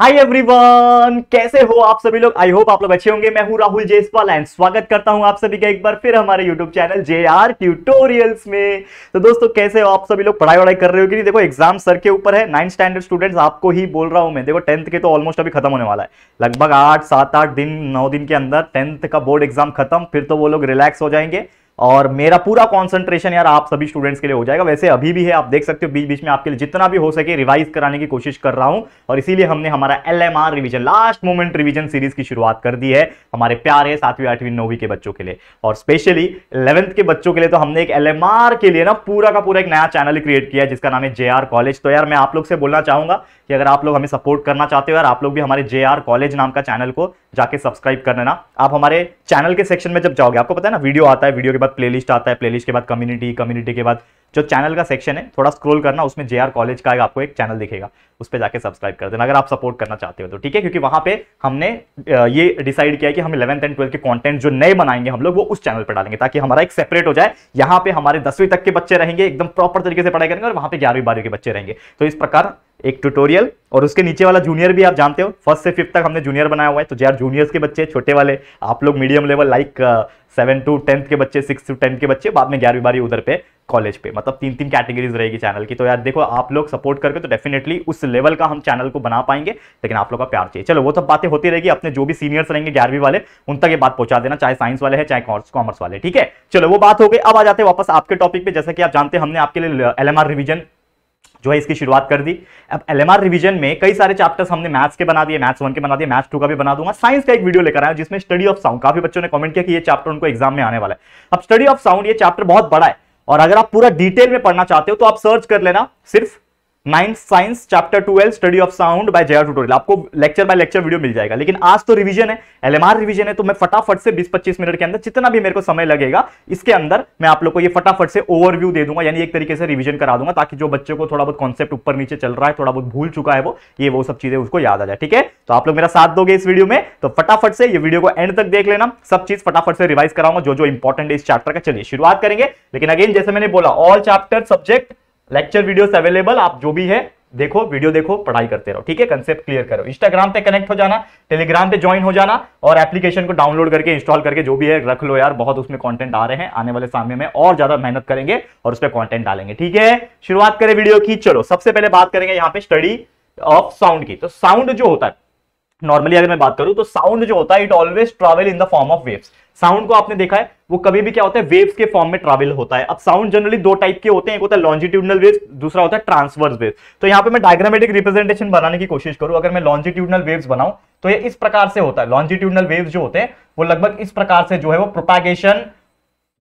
hi everyone कैसे हो आप सभी लोग आई होप आप लोग अच्छे होंगे मैं हूं राहुल जेसवाल एंड स्वागत करता हूं आप सभी का एक बार फिर हमारे YouTube channel J R tutorials में तो दोस्तों कैसे हो आप सभी लोग पढ़ाई वढ़ाई कर रहे हो कि नहीं देखो एग्जाम सर के ऊपर है नाइन्थ स्टैंडर्ड स्टूडेंट्स आपको ही बोल रहा हूं मैं देखो टेंथ के तो ऑलमोस्ट अभी खत्म होने वाला है लगभग आठ सात आठ दिन नौ दिन के अंदर टेंथ का बोर्ड एग्जाम खत्म फिर तो वो लोग रिलैक्स हो जाएंगे और मेरा पूरा कॉन्सेंट्रेशन यार आप सभी स्टूडेंट्स के लिए हो जाएगा वैसे अभी भी है आप देख सकते हो बीच बीच में आपके लिए जितना भी हो सके रिवाइज कराने की कोशिश कर रहा हूं और इसीलिए हमने हमारा L M R revision last moment revision series की शुरुआत कर दी है हमारे प्यारे सातवीं आठवीं नौवीं के बच्चों के लिए और स्पेशली इलेवंथ के बच्चों के लिए तो हमने एक एल एम आर के लिए ना पूरा का पूरा एक नया चैनल क्रिएट किया जिसका नाम है जे आर कॉलेज तो यार मैं आप लोग से बोलना चाहूंगा कि अगर आप लोग हमें सपोर्ट करना चाहते हो और आप लोग भी हमारे जे कॉलेज नाम का चैनल को जाके सब्सक्राइब कर लेना आप हमारे चैनल के सेक्शन में जब जाओगे आपको पता है ना वीडियो आता है वीडियो के बाद प्ले आता है प्ले के बाद कम्युनिटी कम्युनिटी के बाद जो चैनल का सेक्शन है थोड़ा स्क्रोल करना उसमें जे कॉलेज का आपको एक चैनल दिखेगा उस पर जाके सब्सक्राइब कर देना अगर आप सपोर्ट करना चाहते हो तो ठीक है क्योंकि वहां पे हमने ये डिसाइड किया कि हम इलेवंथ एंड ट्वेल्थ के कंटेंट जो नए बनाएंगे हम लोग वो उस चैनल पर डालेंगे ताकि हमारा एक सेपरेट हो जाए यहाँ पे हमारे दसवीं तक के बच्चे रहेंगे एकदम प्रॉपर तरीके से पढ़ाई करेंगे और वहां पे ग्यारहवीं बारहवीं के बच्चे रहेंगे तो इस प्रकार एक ट्यूटोरियल और उसके नीचे वाला जूनियर भी आप जानते हो फर्स्ट से फिफ्थ तक हमने जूनियर बनाया हुआ है तो यार जूनियर्स के बच्चे छोटे वाले आप लोग medium level like seven to tenth के बच्चे सिक्स टू टेंथ के बच्चे बाद में ग्यारहवीं बारी उधर पे कॉलेज पे मतलब तीन तीन कैटेगरीज रहेगी चैनल की तो यार देखो आप लोग सपोर्ट करके तो डेफिनेटली उस लेवल का हम चैनल को बना पाएंगे लेकिन आप लोग का प्यार चाहिए चलो वो सब बातें होती रहेगी अपने जो भी सीनियर्स रहेंगे ग्यारहवीं वाले उन तक ये बात पहुंचा देना चाहे साइंस वाले हैं चाहे कॉमर्स वाले ठीक है चलो वो बात हो गई अब आ जाते हैं वापस आपके टॉपिक पे जैसे कि आप जानते हैं हमने आपके लिए एल एम रिवीजन जो है इसकी शुरुआत कर दी अब एल रिवीजन में कई सारे चैप्टर्स हमने मैथ्स के बना दिए मैथ्स वन के बना दिए मैथ्स टू का भी बना दूंगा साइंस का एक वीडियो लेकर आया जिसमें स्टडी ऑफ साउंड काफी बच्चों ने कमेंट किया कि ये चैप्टर उनको एग्जाम में आने वाला है अब स्टडी ऑफ साउंड ये चैप्टर बहुत बड़ा है और अगर आप पूरा डिटेल में पढ़ना चाहते हो तो आप सर्च कर लेना सिर्फ ninth science chapter twelve study of sound by Jaya tutorial आपको लेक्चर बाय लेक्चर वीडियो मिल जाएगा लेकिन आज तो रिवीजन है एलएमआर रिवीजन है तो मैं फटाफट से 20-25 मिनट के अंदर जितना भी मेरे को समय लगेगा इसके अंदर मैं आप लोग को ये फटाफट से ओवरव्यू दे दूंगा यानी एक तरीके से रिविजन करा दूंगा ताकि जो बच्चों को थोड़ा बहुत कॉन्सेप्ट ऊपर नीचे चल रहा है थोड़ा बहुत भूल चुका है वो ये वो सब चीजें उसको याद आ जाए ठीक है तो आप लोग मेरा साथ दोगे इस वीडियो में तो फटाफट से ये वीडियो को एंड तक देख लेना सब चीज फटाफट से रिवाइज कराऊंगा जो जो इंपॉर्टेंट है इस चैप्टर का चलिए शुरुआत करेंगे लेकिन अगेन जैसे मैंने बोला all chapter subject lecture videos available आप जो भी है देखो वीडियो देखो पढ़ाई करते रहो ठीक है कंसेप्ट क्लियर करो इंस्टाग्राम पे कनेक्ट हो जाना टेलीग्राम पे ज्वाइन हो जाना और एप्लीकेशन को डाउनलोड करके इंस्टॉल करके जो भी है रख लो यार बहुत उसमें कंटेंट आ रहे हैं आने वाले समय में और ज्यादा मेहनत करेंगे और उस पर कॉन्टेंट डालेंगे ठीक है शुरुआत करें वीडियो की चलो सबसे पहले बात करेंगे यहाँ पे स्टडी ऑफ साउंड की तो साउंड जो होता है नॉर्मली अगर मैं बात करूं तो साउंड जो होता है it always travel in the form of waves sound को आपने देखा है वो कभी भी क्या होता है वेव्स के फॉर्म में ट्रैवल होता है अब साउंड जनरली दो टाइप के होते हैं एक होता है लॉन्जिट्यूडनल वेव्स दूसरा होता है ट्रांसवर्स वेव्स तो यहाँ पे मैं डायग्रामेटिक रिप्रेजेंटेशन बनाने की कोशिश करूँ अगर मैं लॉन्जिट्यूडनल वेव्स बनाऊं तो ये इस प्रकार से होता है लॉन्जिट्यूडनल वेव्स जो होते हैं वो लगभग इस प्रकार से जो है वो प्रोपागेशन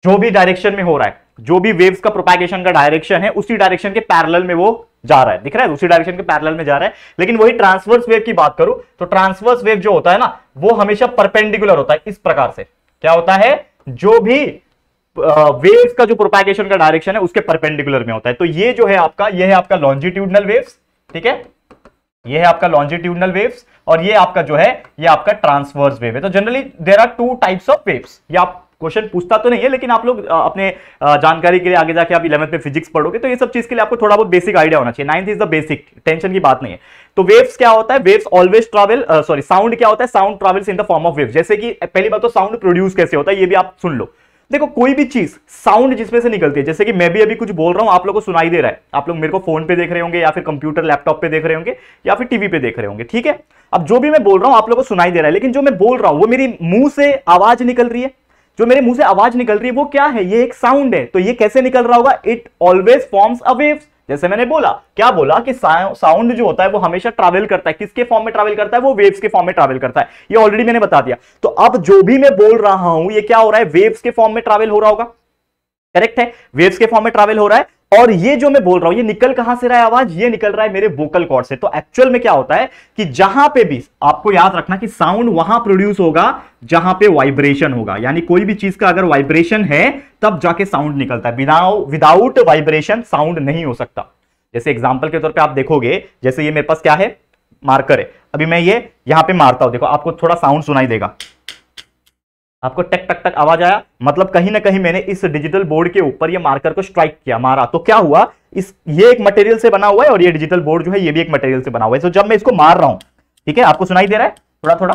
जो भी डायरेक्शन में हो रहा है जो भी वेव्स का प्रोपागेशन का डायरेक्शन है उसी डायरेक्शन के पैरेलल में वो जा रहा है दिख रहा है उसी डायरेक्शन के पैरेलल में जा रहा है लेकिन वही ट्रांसवर्स वेव की बात करूं तो ट्रांसवर्स वेव जो होता है ना वो हमेशा परपेंडिकुलर होता है इस प्रकार से क्या होता है जो भी वेव्स का जो प्रोपागेशन का डायरेक्शन है उसके परपेंडिकुलर में होता है तो ये जो है आपका ये है आपका लॉन्जिट्यूडनल वेव्स ठीक है ये है आपका लॉन्जिट्यूडनल वेव्स और ये आपका जो है ये आपका ट्रांसवर्स वेव है तो generally there are two types of waves ये आप क्वेश्चन पूछता तो नहीं है लेकिन आप लोग अपने जानकारी के लिए आगे जाके आप इलेवंथ में फिजिक्स पढ़ोगे तो ये सब चीज के लिए आपको थोड़ा बहुत बेसिक आइडिया होना चाहिए ninth is the basic tension की बात नहीं है तो वेव्स क्या होता है waves always travel sorry sound क्या होता है sound travels in the form of waves जैसे कि पहली बात तो साउंड प्रोड्यूस कैसे होता है ये भी आप सुन लो देखो कोई भी चीज साउंड जिसमें से निकलती है जैसे कि मैं भी अभी कुछ बोल रहा हूं आप लोगों को सुनाई दे रहा है आप लोग मेरे को फोन पे देख रहे होंगे या फिर कंप्यूटर लैपटॉप पे देख रहे होंगे या फिर टीवी पे देख रहे होंगे ठीक है अब जो भी मैं बोल रहा हूं आप लोगों को सुनाई दे रहा है लेकिन जो मैं बोल रहा हूं वो मेरी मुंह से आवाज निकल रही है जो मेरे मुंह से आवाज निकल रही है वो क्या है ये एक साउंड है तो ये कैसे निकल रहा होगा it always forms a waves जैसे मैंने बोला क्या बोला कि साउंड जो होता है वो हमेशा ट्रैवल करता है किसके फॉर्म में ट्रैवल करता है वो वेव्स के फॉर्म में ट्रैवल करता है ये ऑलरेडी मैंने बता दिया तो अब जो भी मैं बोल रहा हूं ये क्या हो रहा है वेव्स के फॉर्म में ट्रैवल हो रहा होगा करेक्ट है वेव्स के फॉर्म में ट्रैवल हो रहा है और ये जो मैं बोल रहा हूं ये निकल कहां से रहा है आवाज ये निकल रहा है मेरे वोकल कॉर्ड से तो एक्चुअल में क्या होता है कि जहां पे भी आपको याद रखना कि साउंड वहां प्रोड्यूस होगा जहां पे वाइब्रेशन होगा यानी कोई भी चीज का अगर वाइब्रेशन है तब जाके साउंड निकलता है बिना विदाउट वाइब्रेशन साउंड नहीं हो सकता जैसे एग्जाम्पल के तौर पर आप देखोगे जैसे ये मेरे पास क्या है मार्कर है अभी मैं ये यहां पर मारता हूं देखो आपको थोड़ा साउंड सुनाई देगा आपको टक टक टक आवाज आया मतलब कहीं ना कहीं मैंने इस डिजिटल बोर्ड के ऊपर ये मार्कर को स्ट्राइक किया मारा तो क्या हुआ इस ये एक मटेरियल से बना हुआ है और ये डिजिटल बोर्ड जो है ये भी एक मटेरियल से बना हुआ है तो जब मैं इसको मार रहा हूं ठीक है आपको सुनाई दे रहा है थोड़ा थोड़ा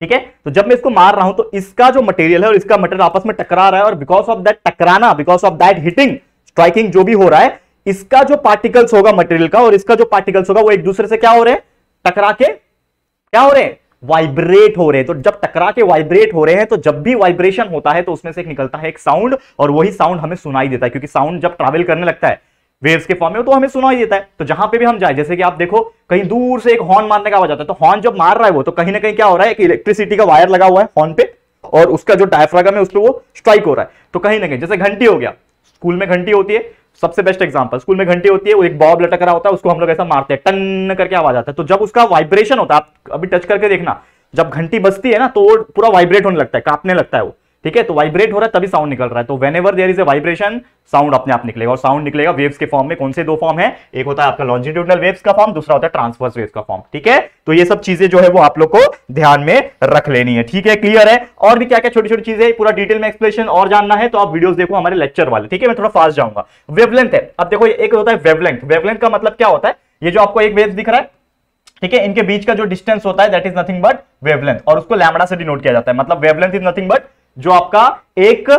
ठीक है तो जब मैं इसको मार रहा हूं तो इसका जो मटेरियल है और इसका मटेरियल आपस में टकरा रहा है और बिकॉज ऑफ दैट टकराना because of that hitting striking जो भी हो रहा है इसका जो पार्टिकल्स होगा मटेरियल का और इसका जो पार्टिकल्स होगा वो एक दूसरे से क्या हो रहे हैं टकरा के क्या हो रहे हैं वाइब्रेट हो रहे हैं तो जब टकरा के वाइब्रेट हो रहे हैं तो जब भी वाइब्रेशन होता है तो उसमें से एक निकलता है एक साउंड और वही साउंड हमें सुनाई देता है क्योंकि साउंड जब ट्रैवल करने लगता है वेव्स के फॉर्म में तो हमें सुनाई देता है तो जहां पे भी हम जाए जैसे कि आप देखो कहीं दूर से एक हॉर्न मारने का आवाज आता है तो हॉर्न जब मार रहा है वो तो कहीं ना कहीं क्या हो रहा है कि इलेक्ट्रिसिटी का वायर लगा हुआ है हॉर्न पे और उसका जो डायफ्रागम है उस पर वो स्ट्राइक हो रहा है तो कहीं ना कहीं जैसे घंटी हो गया स्कूल में घंटी होती है सबसे बेस्ट एग्जाम्पल स्कूल में घंटी होती है वो एक बॉब लटक रहा होता है उसको हम लोग ऐसा मारते हैं टन करके आवाज आता है तो जब उसका वाइब्रेशन होता है आप अभी टच करके देखना जब घंटी बजती है ना तो वो पूरा वाइब्रेट होने लगता है कांपने लगता है वो ठीक है तो वाइब्रेट हो रहा है तभी साउंड निकल रहा है तो whenever there is a vibration sound अपने आप निकलेगा और साउंड निकलेगा वेव्स के फॉर्म में कौन से दो फॉर्म है एक होता है आपका लॉन्जिट्यूडनल वेव्स का फॉर्म दूसरा होता है ट्रांसफर्स वेव्स का फॉर्म ठीक है तो ये सब चीजें जो है वो आप लोग को ध्यान में रख लेनी है ठीक है क्लियर है और भी क्या क्या छोटी छोटी चीजें पूरा डिटेल में एक्सप्लेन और जानना है तो आप वीडियो देखो हमारे लेक्चर वाले ठीक है मैं थोड़ा फास्ट जाऊंगा वेवलेंथ है अब देखो एक होता है वेवलेंथ वेवलेंथ का मतलब क्या होता है ये जो आपको एक वेव दिख रहा है ठीक है इनके बीच का जो डिस्टेंस होता है that is nothing but wavelength और उसको लैमडा से डिनोट किया जाता है मतलब वेवलेंथ इज नथिंग बट जो आपका एक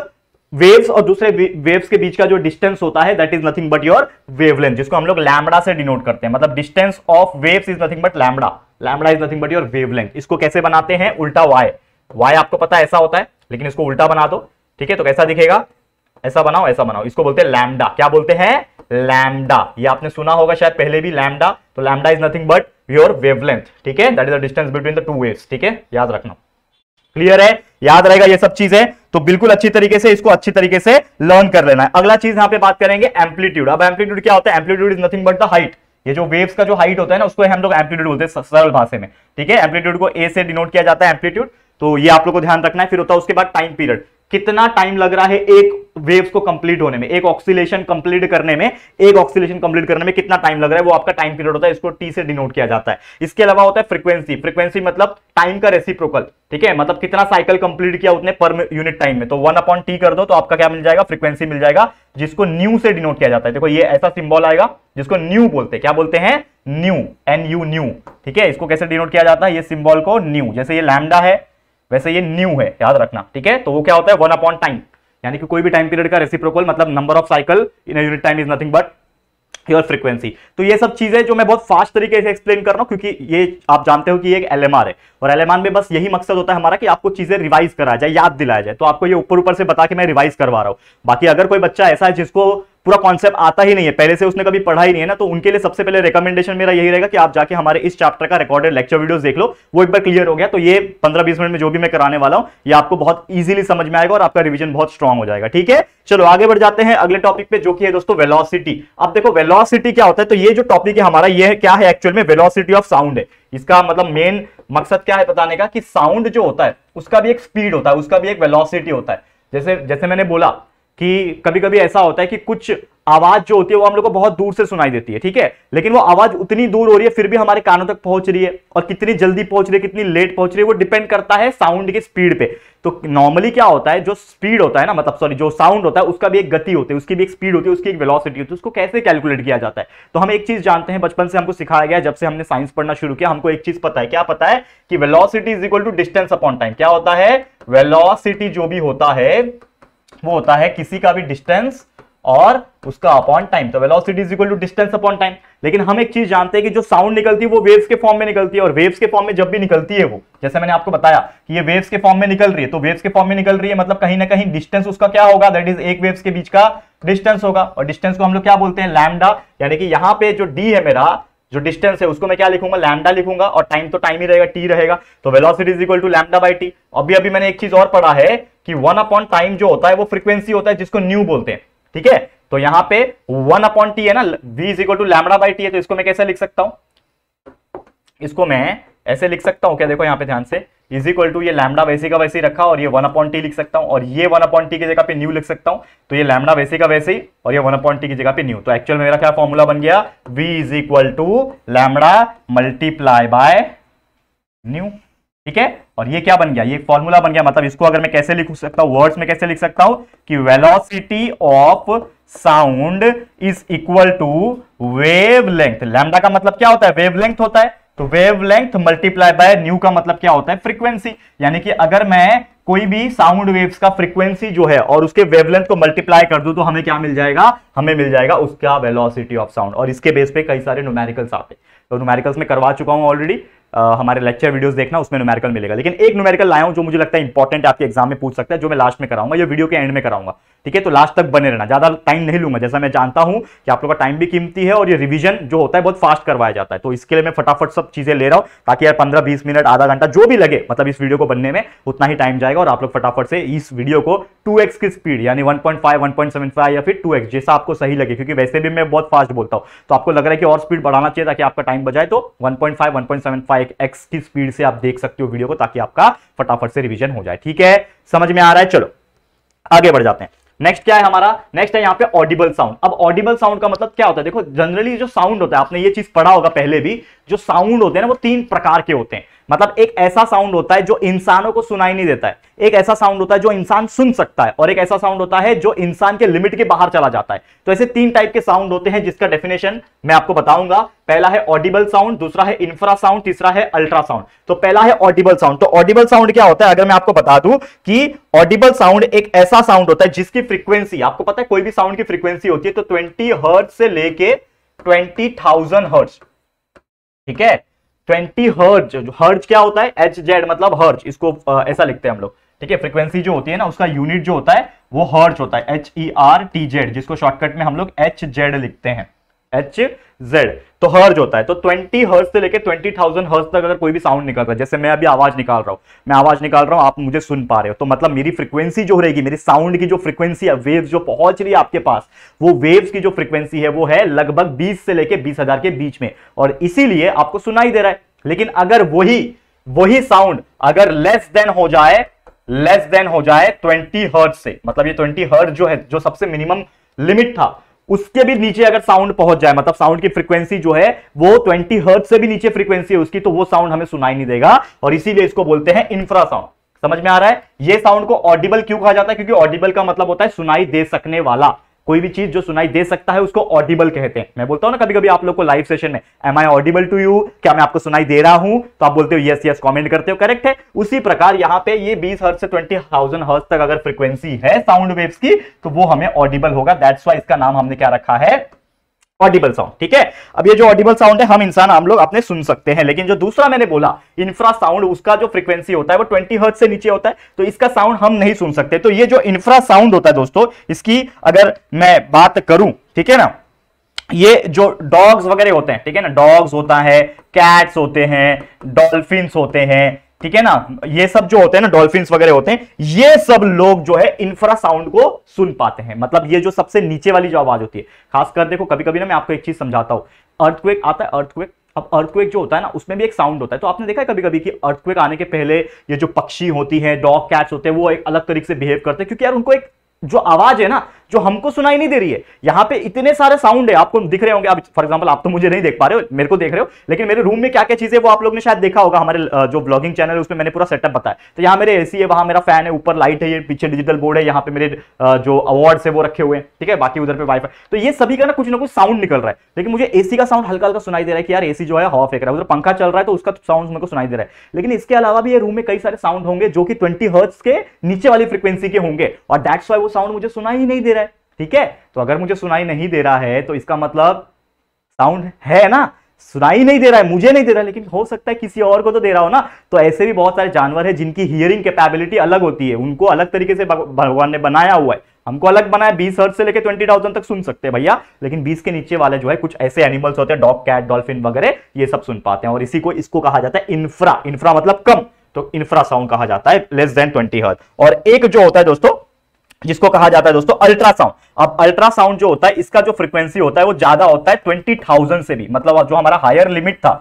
वेव्स और दूसरे वेव्स के बीच का जो डिस्टेंस होता है that is nothing but your wavelength जिसको हम लोग लैमडा से डिनोट करते हैं मतलब distance of waves is nothing but lambda lambda is nothing but your wavelength इसको कैसे बनाते हैं उल्टा वाई वाई आपको पता है ऐसा होता है लेकिन इसको उल्टा बना दो ठीक है तो कैसा दिखेगा ऐसा बनाओ ऐसा बनाओ इसको बोलते हैं लैमडा क्या बोलते हैं लैमडा ये आपने सुना होगा शायद पहले भी लैमडा तो lambda is nothing but your wavelength ठीक है that is the distance between the two waves ठीक है याद रखना क्लियर है याद रहेगा ये सब चीजें तो बिल्कुल अच्छी तरीके से इसको अच्छी तरीके से लर्न कर लेना है अगला चीज यहाँ पे बात करेंगे एम्पलीट्यूड अब एम्पलीट्यूड क्या होता है amplitude is nothing but the height ये जो वेव्स का जो हाइट होता है ना उसको हम लोग एम्पलीट्यूड बोलते हैं सरल भाषा में ठीक है एम्पलीट्यूड को ए से डिनोट किया जाता है एम्पलीट्यूड तो ये आप लोग को ध्यान रखना है फिर होता है उसके बाद टाइम पीरियड कितना टाइम लग रहा है एक वेव्स को कंप्लीट होने में एक ऑक्सीलेशन कंप्लीट करने में एक ऑक्सीलेशन कंप्लीट करने में कितना टाइम लग रहा है वो आपका टाइम पीरियड होता है इसको टी से डिनोट किया जाता है इसके अलावा होता है फ्रीक्वेंसी फ्रीक्वेंसी मतलब टाइम का रेसिप्रोकल ठीक है मतलब कितना साइकिल कंप्लीट किया उतने पर यूनिट टाइम में तो वन अपॉन टी कर दो तो आपका क्या मिल जाएगा फ्रीक्वेंसी मिल जाएगा जिसको न्यू से डिनोट किया जाता है देखो ये ऐसा सिंबल आएगा जिसको न्यू बोलते हैं क्या बोलते हैं न्यू एन यू न्यू ठीक है इसको कैसे डिनोट किया जाता है ये सिंबल को न्यू जैसे ये लैमडा है वैसे ये न्यू है याद रखना ठीक है तो वो क्या होता है वन अपॉन टाइम यानी कि कोई भी टाइम पीरियड का रेसिप्रोकल मतलब number of cycle in unit time is nothing but your frequency तो ये सब चीजें जो मैं बहुत फास्ट तरीके से एक्सप्लेन कर रहा हूँ क्योंकि ये आप जानते हो कि ये एक एल है और एल में बस यही मकसद होता है हमारा कि आपको चीजें रिवाइज कराया जाए याद दिलाया जाए तो आपको ये ऊपर ऊपर से बता के मैं रिवाइज करवा रहा हूँ बाकी अगर कोई बच्चा ऐसा है जिसको पूरा कॉन्सेप्ट आता ही नहीं है पहले से उसने कभी पढ़ा ही नहीं है ना तो उनके लिए सबसे पहले रिकमेंडेशन मेरा यही रहेगा कि आप जाके हमारे इस चैप्टर का रिकॉर्डेड लेक्चर वीडियो देख लो वो एक बार क्लियर हो गया तो ये पंद्रह बीस मिनट में जो भी मैं कराने वाला हूँ ये आपको बहुत ईजिली समझ में आएगा और आपका रिविजन बहुत स्ट्रॉ हो जाएगा ठीक है चलो आगे बढ़ जाते हैं अगले टॉपिक पे जो कि है दोस्तों वेलोसिटी अब देखो वेलोसिटी क्या होता है तो ये जो टॉपिक है हमारा ये क्या है एक्चुअल में वेलोसिटी ऑफ साउंड है इसका मतलब मेन मकसद क्या है बताने का कि साउंड जो होता है उसका भी एक स्पीड होता है उसका भी एक वेलोसिटी होता है जैसे जैसे मैंने बोला कि कभी कभी ऐसा होता है कि कुछ आवाज जो होती है वो हम लोग को बहुत दूर से सुनाई देती है ठीक है लेकिन वो आवाज उतनी दूर हो रही है फिर भी हमारे कानों तक पहुंच रही है और कितनी जल्दी पहुंच रही है कितनी लेट पहुंच रही है वो डिपेंड करता है साउंड की स्पीड पे तो नॉर्मली क्या होता है जो स्पीड होता है ना मतलब सॉरी जो साउंड होता है उसका भी एक गति होती है उसकी भी एक स्पीड होती है उसकी एक वेलोसिटी होती है उसको कैसे कैलकुलेट किया जाता है तो हम एक चीज जानते हैं बचपन से हमको सिखाया गया जब से हमने साइंस पढ़ना शुरू किया हमको एक चीज पता है क्या पता है कि velocity is equal to distance upon time क्या होता है वेलॉसिटी जो भी होता है वो होता है किसी का भी डिस्टेंस और उसका अपॉन टाइम तो velocity is equal to distance upon time लेकिन हम एक चीज जानते हैं कि जो साउंड निकलती है वो वेव्स के फॉर्म में निकलती है और वेव्स के फॉर्म में जब भी निकलती है वो जैसे मैंने आपको बताया कि ये वेव्स के फॉर्म में निकल रही है तो वेव्स के फॉर्म में निकल रही है मतलब कहीं ना कहीं डिस्टेंस उसका क्या होगा दैट इज एक वेव्स के बीच का डिस्टेंस होगा और डिस्टेंस को हम लोग क्या बोलते हैं लैमडा यानी कि यहाँ पे जो डी है मेरा जो डिस्टेंस है उसको मैं क्या लिखूंगा लैमडा लिखूंगा और टाइम तो टाइम ही रहेगा टी रहेगा तो velocity is equal to lambda by T अभी अभी मैंने एक चीज और पढ़ा है कि वन अपॉन टाइम जो होता है वो फ्रिक्वेंसी होता है जिसको न्यू बोलते हैं ठीक है तो यहां पे वन अपॉन टी है ना V is equal to lambda by T है तो इसको मैं कैसे लिख सकता हूं इसको मैं ऐसे लिख सकता हूं क्या देखो यहां पे ध्यान से इज इक्वल टू ये लैमडा वैसे का वैसे ही रखा और ये वन अपॉइंट टी लिख सकता हूं और ये वन अपॉइंट टी की जगह पे न्यू लिख सकता हूं तो ये लैमडा वैसे का वैसे ही और ये वन अपॉइंट टी की जगह पे न्यू तो एक्चुअल मेरा क्या फॉर्मूला बन गया V is equal to lambda multiply by nu ठीक है और ये क्या बन गया ये फॉर्मूला बन गया मतलब इसको अगर मैं कैसे लिख सकता हूँ वर्ड्स में कैसे लिख सकता हूं कि velocity of sound is equal to wavelength lambda का मतलब क्या होता है वेव लेंथ होता है तो वेवलेंथ मल्टीप्लाई बाय न्यू का मतलब क्या होता है फ्रीक्वेंसी यानी कि अगर मैं कोई भी साउंड वेव्स का फ्रीक्वेंसी जो है और उसके वेवलेंथ को मल्टीप्लाई कर दूं तो हमें क्या मिल जाएगा हमें मिल जाएगा उसका वेलोसिटी ऑफ साउंड और इसके बेस पे कई सारे न्यूमेरिकल्स आते हैं तो न्यूमेरिकल्स में करवा चुका हूं ऑलरेडी हमारे लेक्चर वीडियोस देखना उसमें न्यूमेरिकल मिलेगा लेकिन एक न्यूमेरिकल लाया हूं जो मुझे लगता है इंपॉर्टेंट आपके एग्जाम में पूछ सकता है जो मैं लास्ट में कराऊंगा या वीडियो के एंड में कराऊंगा ठीक है तो लास्ट तक बने रहना ज़्यादा टाइम नहीं लूंगा जैसा मैं जानता हूं कि आप लोग का टाइम भी कीमती है और ये रिवीजन जो होता है बहुत फास्ट करवाया जाता है तो इसके लिए मैं फटाफट सब चीज़ें ले रहा हूं ताकि यार पंद्रह बीस मिनट आधा घंटा जो भी लगे मतलब इस वीडियो को बनने में उतना ही टाइम जाएगा और आप लोग फटाफट से इस वीडियो को टू की स्पीड यानी वन पॉइंट या फिर टू जैसा आपको सही लगे क्योंकि वैसे भी मैं बहुत फास्ट बोलता हूँ तो आपको लग रहा है कि और स्पीड बढ़ाना चाहिए ताकि आपका टाइम बजाय तो वन पॉइंट की स्पीड से आप देख सकते हो वीडियो को ताकि आपका फटाफट से रिविजन हो जाए ठीक है समझ में आ रहा है चलो आगे बढ़ जाते हैं नेक्स्ट क्या है हमारा नेक्स्ट है यहाँ पे ऑडिबल साउंड अब ऑडिबल साउंड का मतलब क्या होता है देखो जनरली जो साउंड होता है आपने ये चीज पढ़ा होगा पहले भी जो साउंड होते हैं ना वो तीन प्रकार के होते हैं मतलब एक ऐसा साउंड होता है जो इंसानों को सुनाई नहीं देता है एक ऐसा साउंड होता है जो इंसान सुन सकता है और एक ऐसा साउंड होता है जो इंसान के लिमिट के बाहर चला जाता है तो ऐसे तीन टाइप के साउंड होते हैं जिसका डेफिनेशन मैं आपको बताऊंगा पहला है ऑडिबल साउंड दूसरा है इंफ्रा साउंड तीसरा है अल्ट्रासाउंड तो पहला है ऑडिबल साउंड तो ऑडिबल साउंड क्या होता है अगर मैं आपको बता दूं कि ऑडिबल साउंड एक ऐसा साउंड होता है जिसकी फ्रीक्वेंसी आपको पता है कोई भी साउंड की फ्रीक्वेंसी होती है तो ट्वेंटी हर्ट से लेके ट्वेंटी थाउजेंड ठीक है ट्वेंटी हर्ज हर्ज क्या होता है एच जेड मतलब हर्ज इसको ऐसा लिखते हैं हम लोग ठीक है फ्रीक्वेंसी जो होती है ना उसका यूनिट जो होता है वो हर्ज होता है H E R T Z जिसको शॉर्टकट में हम लोग एच जेड लिखते हैं एच जेड तो हर्ज होता है तो 20 हर्ज से लेके 20,000 हर्ज तक अगर कोई भी साउंड निकलता है जैसे मैं अभी आवाज निकाल रहा हूं मैं आवाज निकाल रहा हूं आप मुझे सुन पा रहे हो तो मतलब मेरी फ्रीक्वेंसी जो रहेगी मेरी साउंड की जो फ्रीक्वेंसी है वेव्स जो पहुंच रही है आपके पास वो वेव्स की जो फ्रीक्वेंसी है वो है लगभग बीस से लेकर बीस के बीच में और इसीलिए आपको सुनाई दे रहा है लेकिन अगर वही वही साउंड अगर लेस देन हो जाए लेस देन हो जाए 20 हर्ज से मतलब ये 20 हर्ज जो है जो सबसे मिनिमम लिमिट था उसके भी नीचे अगर साउंड पहुंच जाए मतलब साउंड की फ्रीक्वेंसी जो है वो 20 हर्ट से भी नीचे फ्रीक्वेंसी है उसकी तो वो साउंड हमें सुनाई नहीं देगा और इसीलिए इसको बोलते हैं इंफ्रासाउंड समझ में आ रहा है ये साउंड को ऑडिबल क्यों कहा जाता है क्योंकि ऑडिबल का मतलब होता है सुनाई दे सकने वाला कोई भी चीज जो सुनाई दे सकता है उसको ऑडिबल कहते हैं मैं बोलता हूँ ना कभी कभी आप लोग को लाइव सेशन में am I audible to you क्या मैं आपको सुनाई दे रहा हूं तो आप बोलते हो यस यस कॉमेंट करते हो करेक्ट है उसी प्रकार यहाँ पे ये बीस हर्ट से ट्वेंटी थाउजेंड हर्ट तक अगर फ्रीक्वेंसी है साउंड वेव्स की तो वो हमें ऑडिबल होगा दैट्स वाई इसका नाम हमने क्या रखा है ऑडिबल साउंड ठीक है अब ये जो ऑडिबल साउंड है हम इंसान हम लोग अपने सुन सकते हैं लेकिन जो दूसरा मैंने बोला इंफ्रा साउंड उसका जो फ्रीक्वेंसी होता है वो 20 हर्ट से नीचे होता है तो इसका साउंड हम नहीं सुन सकते तो ये जो इंफ्रा साउंड होता है दोस्तों इसकी अगर मैं बात करूं ठीक है ना ये जो डॉग्स वगैरह होते हैं ठीक है ना डॉग्स होता है कैट्स होते हैं डॉल्फिन होते हैं ठीक है ना ये सब जो होते हैं ना डॉल्फिन वगैरह होते हैं ये सब लोग जो है इंफ्रासाउंड को सुन पाते हैं मतलब ये जो सबसे नीचे वाली जो आवाज होती है खासकर देखो कभी कभी ना मैं आपको एक चीज समझाता हूँ अर्थक्वेक आता है अर्थक्वेक अब अर्थक्वेक जो होता है ना उसमें भी एक साउंड होता है तो आपने देखा है कभी कभी कि अर्थक्वेक आने के पहले ये जो पक्षी होती है डॉग कैच होते हैं वो एक अलग तरीके से बिहेव करते हैं क्योंकि यार उनको एक जो आवाज है ना जो हमको सुनाई नहीं दे रही है यहां पे इतने सारे साउंड है आपको दिख रहे होंगे आप फॉर एग्जांपल आप तो मुझे नहीं देख पा रहे हो मेरे को देख रहे हो लेकिन मेरे रूम में क्या क्या चीजें वो आप लोग ने शायद देखा होगा हमारे जो ब्लॉगिंग चैनल है उसमें मैंने पूरा सेटअप बताया तो यहाँ मेरे ए है वहां मेरा फैन है ऊपर लाइट है ये पीछे डिजिटल बोर्ड है यहाँ पे मेरे जो अवार्ड है वो रखे हुए हैं ठीक है बाकी उधर पे वाईफाई तो ये सभी का ना कुछ ना कुछ साउंड निकल रहा है लेकिन मुझे एसी का साउंड हल्का हल्का सुनाई दे रहा है कि यार एसी जो है हवा फेंक रहा है उधर पंखा चल रहा है तो उसका साउंड मेरे को सुनाई दे रहा है लेकिन इसके अलावा भी ये रूम में कई सारे साउंड होंगे जो कि ट्वेंटी हर्ट्स के नीचे वाली फ्रिक्वेंसी के होंगे और डैट्स वाई वो साउंड मुझे सुनाई ही नहीं दे रहा है ठीक है तो अगर मुझे सुनाई नहीं दे रहा है तो इसका मतलब साउंड है ना सुनाई नहीं दे रहा है मुझे नहीं दे रहा है लेकिन हो सकता है किसी और को तो दे रहा हो ना तो ऐसे भी बहुत सारे जानवर हैं जिनकी हियरिंग कैपेबिलिटी अलग होती है उनको अलग तरीके से भगवान ने बनाया हुआ है हमको अलग बनाया बीस हर्ट से लेकर ट्वेंटी थाउजेंड तक सुन सकते हैं भैया लेकिन बीस के नीचे वाले जो है कुछ ऐसे एनिमल्स होते हैं डॉग कैट डॉल्फिन वगैरह ये सब सुन पाते हैं और इसी को इसको कहा जाता है इन्फ्रा इन्फ्रा मतलब कम तो इन्फ्रा साउंड कहा जाता है लेस देन ट्वेंटी हर्ट और एक जो होता है दोस्तों जिसको कहा जाता है दोस्तों अल्ट्रासाउंड अब अल्ट्रासाउंड जो होता है इसका जो फ्रीक्वेंसी होता है वो ज्यादा होता है ट्वेंटी थाउजेंड से भी मतलब जो हमारा हायर लिमिट था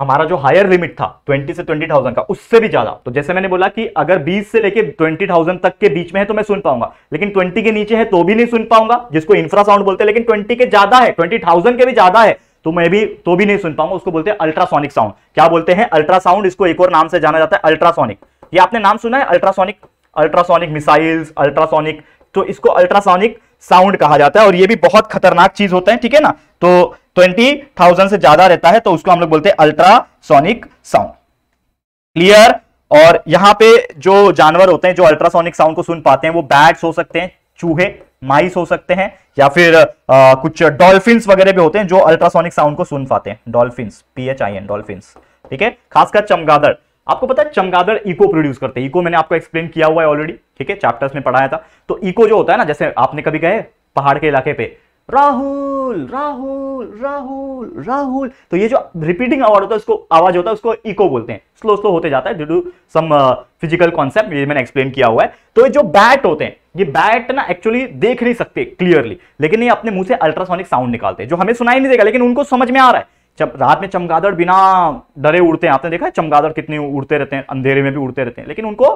हमारा जो हायर लिमिट था 20 से 20,000 का उससे भी ज्यादा तो जैसे मैंने बोला कि अगर 20 से लेके 20,000 तक के बीच में है तो मैं सुन पाऊंगा लेकिन 20 के नीचे है तो भी नहीं सुन पाऊंगा जिसको इंफ्रासाउंड बोलते हैं लेकिन 20 के ज्यादा है 20,000 के भी ज्यादा है तो मैं भी तो भी नहीं सुन पाऊंगा उसको बोलते हैं अल्ट्रासोनिक साउंड क्या बोलते हैं अल्ट्रासाउंड इसको एक और नाम से जाना जाता है अल्ट्रासोनिक ये आपने नाम सुना है अल्ट्रासोनिक अल्ट्रासोनिक मिसाइल्स अल्ट्रासोनिक तो इसको अल्ट्रासोनिक साउंड कहा जाता है और ये भी बहुत खतरनाक चीज होते हैं ठीक है ना तो ट्वेंटी थाउजेंड से ज्यादा रहता है तो उसको हम लोग बोलते हैं अल्ट्रासोनिक साउंड क्लियर और यहां पे जो जानवर होते हैं जो अल्ट्रासोनिक साउंड को सुन पाते हैं वो बैट्स हो सकते हैं चूहे माइस हो सकते हैं या फिर आ, कुछ डॉल्फिन वगैरह भी होते हैं जो अल्ट्रासोनिक साउंड को सुन पाते हैं dolphin P H I N dolphin ठीक है खासकर चमगादड़ आपको पता है चमगादड़ इको प्रोड्यूस करते हैं इको मैंने आपको एक्सप्लेन किया हुआ है ऑलरेडी ठीक है चैप्टर्स में पढ़ाया था तो इको जो होता है ना जैसे आपने कभी गए पहाड़ के इलाके पे राहुल राहुल राहुल राहुल तो ये जो रिपीटिंग आवाज होता है उसको आवाज होता है उसको इको बोलते हैं स्लो स्लो होते जाता है सम फिजिकल कॉन्सेप्ट ये मैंने एक्सप्लेन किया हुआ है तो ये जो बैट होते हैं ये बैट ना एक्चुअली देख नहीं सकते क्लियरली लेकिन ये अपने मुंह से अल्ट्रासोनिक साउंड निकालते हैं जो हमें सुनाई नहीं देगा लेकिन उनको समझ में आ रहा है जब रात में चमगादड़ बिना डरे उड़ते हैं आपने देखा है चमगादड़ कितने उड़ते रहते हैं अंधेरे में भी उड़ते रहते हैं लेकिन उनको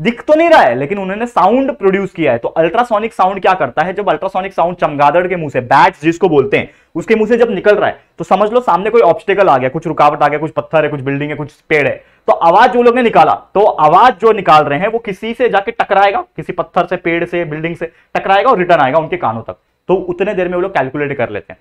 दिख तो नहीं रहा है लेकिन उन्होंने साउंड प्रोड्यूस किया है तो अल्ट्रासोनिक साउंड क्या करता है जब अल्ट्रासोनिक साउंड चमगादड़ के मुंह से बैट्स जिसको बोलते हैं उसके मुंह से जब निकल रहा है तो समझ लो सामने कोई ऑब्स्टेकल आ गया कुछ रुकावट आ गया कुछ पत्थर है कुछ बिल्डिंग है कुछ पेड़ है तो आवाज जो लोग ने निकाला तो आवाज जो निकाल रहे हैं वो किसी से जाके टकराएगा किसी पत्थर से पेड़ से बिल्डिंग से टकराएगा और रिटर्न आएगा उनके कानों तक तो उतने देर में वो लोग कैलकुलेट कर लेते हैं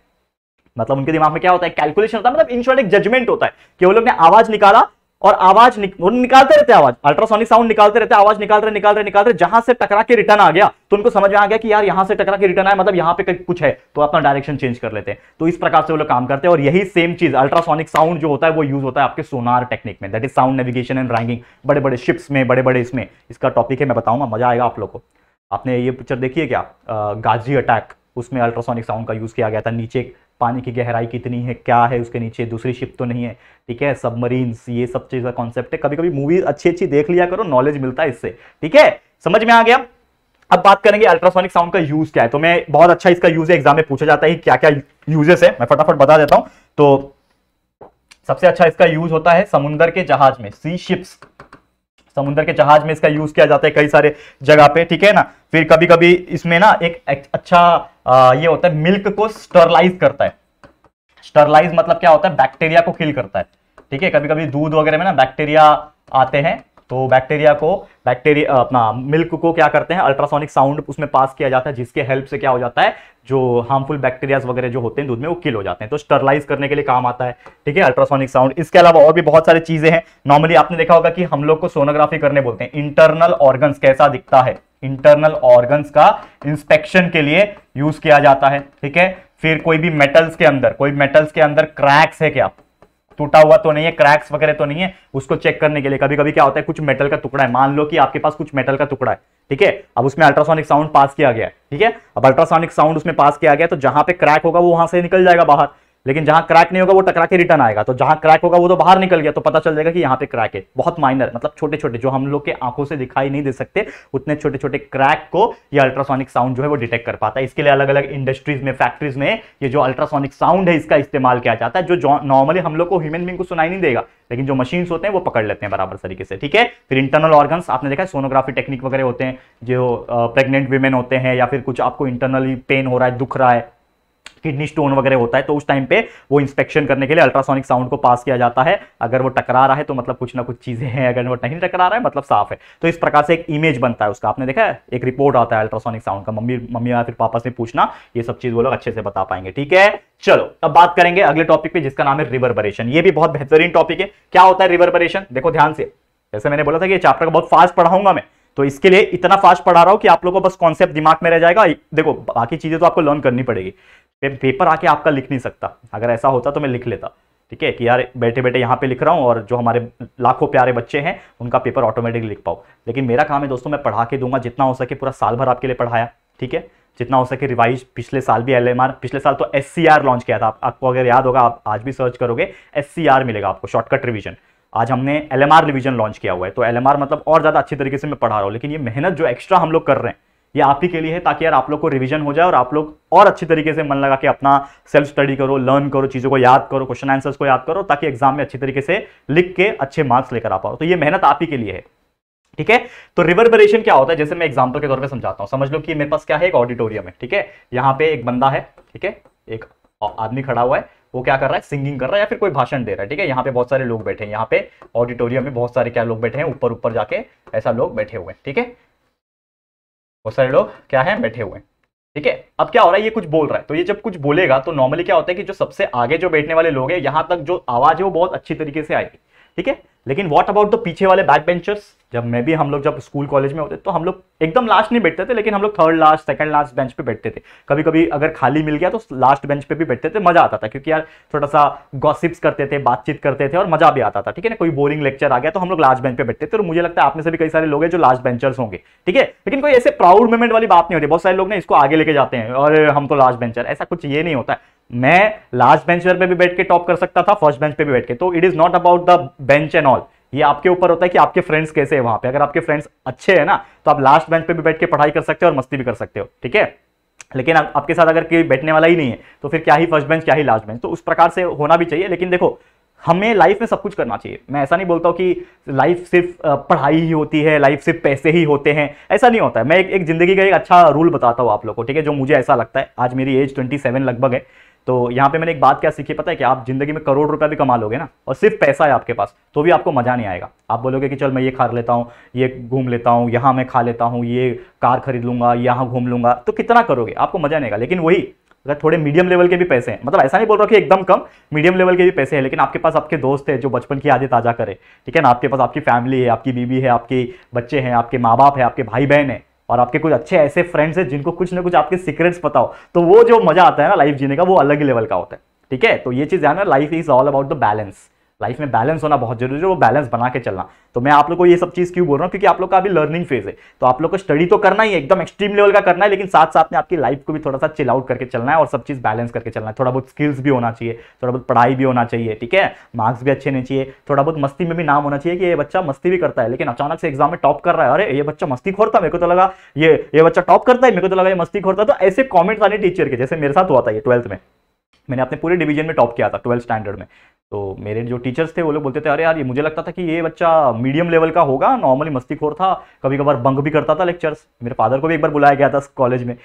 मतलब उनके दिमाग में क्या होता है कैलकुलेशन होता है मतलब इन शॉर्ट एक जजमेंट होता है कि वो लोग ने आवाज निकाला और आवाज निक, निकालते रहते आवाज अल्ट्रासोनिक साउंड निकालते रहते आवाज निकाल रहे निकाल रहे निकाल रहे जहां से टकरा के रिटर्न आ गया तो उनको समझ में आ गया कि यार यहां से टकरा के रिटर्न आया मतलब यहां पे कुछ है तो अपना डायरेक्शन चेंज कर लेते हैं तो इस प्रकार से वो लोग काम करते हैं और यही सेम चीज अल्ट्रासोनिक साउंड जो होता है वो यूज होता है आपके सोनार टेक्निक में that is sound navigation and ranging बड़े बड़े शिप्स में बड़े बड़े इसमें इसका टॉपिक है मैं बताऊंगा मजा आएगा आप लोग को आपने ये पिक्चर देखी है क्या गाजी अटैक उसमें अल्ट्रासोनिक साउंड का यूज किया गया था नीचे पानी की गहराई कितनी है क्या है उसके नीचे दूसरी शिप तो नहीं है ठीक है सबमरीन्स ये सब चीज़ का कॉन्सेप्ट है कभी कभी मूवी अच्छी अच्छी देख लिया करो नॉलेज मिलता है इससे ठीक है समझ में आ गया अब बात करेंगे अल्ट्रासोनिक साउंड का यूज क्या है तो मैं बहुत अच्छा इसका यूज एग्जाम में पूछा जाता है क्या क्या यूजेस है मैं फटाफट बता देता हूं तो सबसे अच्छा इसका यूज होता है समुद्र के जहाज में सी शिप्स समुद्र के जहाज में इसका यूज किया जाता है कई सारे जगह पे ठीक है ना फिर कभी कभी इसमें ना एक अच्छा आ, ये होता है मिल्क को स्टरलाइज करता है स्टरलाइज मतलब क्या होता है बैक्टीरिया को किल करता है ठीक है कभी कभी दूध वगैरह में ना बैक्टीरिया आते हैं तो बैक्टीरिया को बैक्टीरिया अपना मिल्क को क्या करते हैं अल्ट्रासोनिक साउंड उसमें पास किया जाता है जिसके हेल्प से क्या हो जाता है जो हार्मफुल बैक्टीरियाज वगैरह जो होते हैं दूध में वो किल हो जाते हैं तो स्टरलाइज करने के लिए काम आता है ठीक है अल्ट्रासोनिक साउंड इसके अलावा और भी बहुत सारी चीजें हैं नॉर्मली आपने देखा होगा कि हम लोग को सोनोग्राफी करने बोलते हैं इंटरनल ऑर्गन कैसा दिखता है इंटरनल ऑर्गन्स का इंस्पेक्शन के लिए यूज किया जाता है ठीक है फिर कोई भी मेटल्स के अंदर कोई मेटल्स के अंदर क्रैक्स है क्या टूटा हुआ तो नहीं है क्रैक्स वगैरह तो नहीं है उसको चेक करने के लिए कभी कभी क्या होता है कुछ मेटल का टुकड़ा है मान लो कि आपके पास कुछ मेटल का टुकड़ा है ठीक है अब उसमें अल्ट्रासोनिक साउंड पास किया गया ठीक है अब अल्ट्रासोनिक साउंड उसमें पास किया गया तो जहां पे क्रैक होगा वो वहां से निकल जाएगा बाहर लेकिन जहां क्रैक नहीं होगा वो टकरा के रिटर्न आएगा तो जहां क्रैक होगा वो तो बाहर निकल गया तो पता चल जाएगा कि यहाँ पे क्रैक है बहुत माइनर मतलब छोटे छोटे जो हम लोग के आंखों से दिखाई नहीं दे सकते उतने छोटे छोटे क्रैक को ये अल्ट्रासोनिक साउंड जो है वो डिटेक्ट कर पाता है इसके लिए अलग अलग इंडस्ट्रीज में फैक्ट्रीज में ये जो अल्ट्रासोनिक साउंड है इसका इस्तेमाल किया जाता है जो नॉर्मली हम लोग को ह्यूमन बींग को सुनाई नहीं देगा लेकिन जो मशीन होते हैं वो पकड़ लेते हैं बराबर तरीके से ठीक है फिर इंटरनल ऑर्गन आपने देखा सोनोग्राफी टेक्निक वगैरह होते हैं जो प्रेगनेंट वीमेन होते हैं या फिर कुछ आपको इंटरनली पेन हो रहा है दुख रहा है किडनी स्टोन वगैरह होता है तो उस टाइम पे वो इंस्पेक्शन करने के लिए अल्ट्रासोनिक साउंड को पास किया जाता है अगर वो टकरा रहा है तो मतलब कुछ ना कुछ चीज़ें हैं अगर वो नहीं टकरा रहा है मतलब साफ है तो इस प्रकार से एक इमेज बनता है उसका आपने देखा है एक रिपोर्ट आता है अल्ट्रासोनिक साउंड का मम्मी मम्मी या फिर पापा से पूछना ये सब चीज़ वो लोग अच्छे से बता पाएंगे ठीक है चलो अब बात करेंगे अगले टॉपिक पे जिसका नाम है रिवर्बरेशन ये भी बहुत बेहतरीन टॉपिक है क्या होता है रिवर्बरेशन देखो ध्यान से जैसे मैंने बोला था कि ये चैप्टर का बहुत फास्ट पढ़ाऊंगा मैं तो इसके लिए इतना फास्ट पढ़ा रहा हूं कि आप लोगों को बस कॉन्सेप्ट दिमाग में रह जाएगा देखो बाकी चीजें तो आपको लर्न करनी पड़ेगी पेपर आके आपका लिख नहीं सकता अगर ऐसा होता तो मैं लिख लेता ठीक है कि यार बैठे बैठे यहाँ पे लिख रहा हूँ और जो हमारे लाखों प्यारे बच्चे हैं उनका पेपर ऑटोमेटिक लिख पाओ लेकिन मेरा काम है दोस्तों मैं पढ़ा के दूंगा जितना हो सके पूरा साल भर आपके लिए पढ़ाया ठीक है जितना हो सके रिवाइज पिछले साल भी एल पिछले साल तो एस लॉन्च किया था आपको अगर याद होगा आप आज भी सर्च करोगे एस मिलेगा आपको शॉर्टकट रिविजन आज हमने एल एम लॉन्च किया हुआ है तो एल मतलब और ज़्यादा अच्छी तरीके से मैं पढ़ा रहा हूँ लेकिन ये मेहनत जो एक्स्ट्रा हम लोग कर रहे हैं ये आप ही के लिए है ताकि यार आप लोग को रिवीजन हो जाए और आप लोग और अच्छी तरीके से मन लगा के अपना सेल्फ स्टडी करो लर्न करो चीज़ों को याद करो क्वेश्चन आंसर्स को याद करो ताकि एग्जाम में अच्छी तरीके से लिख के अच्छे मार्क्स लेकर आ पाओ तो ये मेहनत आप ही के लिए है ठीक है तो रिवर्बरेशन क्या होता है जैसे मैं एग्जाम्पल के तौर पर समझाता हूँ समझ लो कि मेरे पास क्या है एक ऑडिटोरियम है ठीक है यहाँ पे एक बंदा है ठीक है एक आदमी खड़ा हुआ है वो क्या कर रहा है सिंगिंग कर रहा है या फिर कोई भाषण दे रहा है ठीक है यहाँ पे बहुत सारे लोग बैठे हैं यहाँ पे ऑडिटोरियम में बहुत सारे क्या लोग बैठे हैं ऊपर ऊपर जाके ऐसा लोग बैठे हुए हैं ठीक है बहुत सारे लोग क्या है बैठे हुए हैं ठीक है अब क्या हो रहा है ये कुछ बोल रहा है तो ये जब कुछ बोलेगा तो नॉर्मली क्या होता है कि जो सबसे आगे जो बैठने वाले लोग हैं यहाँ तक जो आवाज है वो बहुत अच्छी तरीके से आएगी ठीक है लेकिन व्हाट अबाउट द पीछे वाले बैक बेंचर्स जब मैं भी हम लोग जब स्कूल कॉलेज में होते तो हम लोग एकदम लास्ट नहीं बैठते थे लेकिन हम लोग third last second last bench पे बैठते थे कभी कभी अगर खाली मिल गया तो लास्ट बेंच पे भी बैठते थे मजा आता था क्योंकि यार थोड़ा सा गॉसिप्स करते थे बातचीत करते थे और मजा भी आता था ठीक है ना कोई बोरिंग लेक्चर आ गया तो हम लोग लास्ट बेंच पे बैठते थे और मुझे लगता है आपने से भी कई सारे लोग हैं जो लास्ट बेंचर्स होंगे ठीक है लेकिन कोई ऐसे प्राउड मूवमेंट वाली बात नहीं होती बहुत सारे लोग ना इसको आगे लेके जाते हैं और हम तो लास्ट बेंचर ऐसा कुछ ये नहीं होता मैं लास्ट बेंचर पे भी बैठ के टॉप कर सकता था फर्स्ट बेंच पे भी बैठ के तो it is not about the bench and all ये आपके ऊपर होता है कि आपके फ्रेंड्स कैसे हैं वहां पे अगर आपके फ्रेंड्स अच्छे हैं ना तो आप लास्ट बेंच पे भी बैठ के पढ़ाई कर सकते हो और मस्ती भी कर सकते हो ठीक है लेकिन आप, आपके साथ अगर कोई बैठने वाला ही नहीं है तो फिर क्या ही फर्स्ट बेंच क्या ही लास्ट बेंच तो उस प्रकार से होना भी चाहिए लेकिन देखो हमें लाइफ में सब कुछ करना चाहिए मैं ऐसा नहीं बोलता हूँ कि लाइफ सिर्फ पढ़ाई ही होती है लाइफ सिर्फ पैसे ही होते हैं ऐसा नहीं होता है मैं एक एक ज़िंदगी का एक अच्छा रूल बताता हूँ आप लोग को ठीक है जो मुझे ऐसा लगता है आज मेरी एज 27 लगभग है तो यहाँ पे मैंने एक बात क्या सीखी पता है कि आप जिंदगी में करोड़ रुपया भी कमा लोगे ना और सिर्फ पैसा है आपके पास तो भी आपको मज़ा नहीं आएगा आप बोलोगे कि चल मैं ये खा लेता हूँ ये घूम लेता हूँ यहाँ मैं खा लेता हूँ ये कार खरीद लूँगा यहाँ घूम लूंगा तो कितना करोगे आपको मज़ा नहीं आएगा लेकिन वही अगर थोड़े मीडियम लेवल के भी पैसे हैं मतलब ऐसा नहीं बोल रहा कि एकदम कम मीडियम लेवल के भी पैसे हैं लेकिन आपके पास आपके दोस्त है जो बचपन की यादें ताज़ा करे ठीक है ना आपके पास आपकी फैमिली है आपकी बीबी है आपके बच्चे हैं आपके माँ बाप है आपके भाई बहन है और आपके कुछ अच्छे ऐसे फ्रेंड्स हैं जिनको कुछ ना कुछ आपके सीक्रेट्स पता हो तो वो जो मजा आता है ना लाइफ जीने का वो अलग ही लेवल का होता है ठीक है तो ये चीज़ है ना life is all about the balance life में बैलेंस होना बहुत जरूरी है वो बैलेंस बना के चलना तो मैं आप लोग को ये सब चीज़ क्यों बोल रहा हूँ क्योंकि आप लोग का अभी लर्निंग फेज है तो आप लोग को स्टडी तो करना ही एकदम एक्सट्रीम लेवल का करना है लेकिन साथ साथ में आपकी लाइफ को भी थोड़ा सा चिल आउट करके चलना है और सब चीज़ बैलेंस करके चलना है थोड़ा बहुत स्किल्स भी होना चाहिए थोड़ा बहुत पढ़ाई भी होना चाहिए ठीक है मार्क्स भी अच्छे नहीं चाहिए थोड़ा बहुत मस्ती में भी नाम होना चाहिए कि ये बच्चा मस्ती भी करता है लेकिन अचानक से एग्जाम में टॉप कर रहा है अरे ये बच्चा मस्ती खोरता मेरे को तो लगा ये ये बच्चा टॉप करता है मेरे को तो लगा ये मस्ती खोरता तो ऐसे कॉमेंट्स आने टीचर के जैसे मेरे साथ हुआ था ये ट्वेल्थ में मैंने अपने पूरे डिवीजन में टॉप किया था ट्वेल्थ स्टैंडर्ड में तो मेरे जो टीचर्स थे वो लोग बोलते थे अरे यार ये मुझे लगता था कि ये बच्चा मीडियम लेवल का होगा नॉर्मली मस्तीखोर था कभी कभार बंक भी करता था लेक्चर्स मेरे फादर को भी एक बार बुलाया गया था कॉलेज में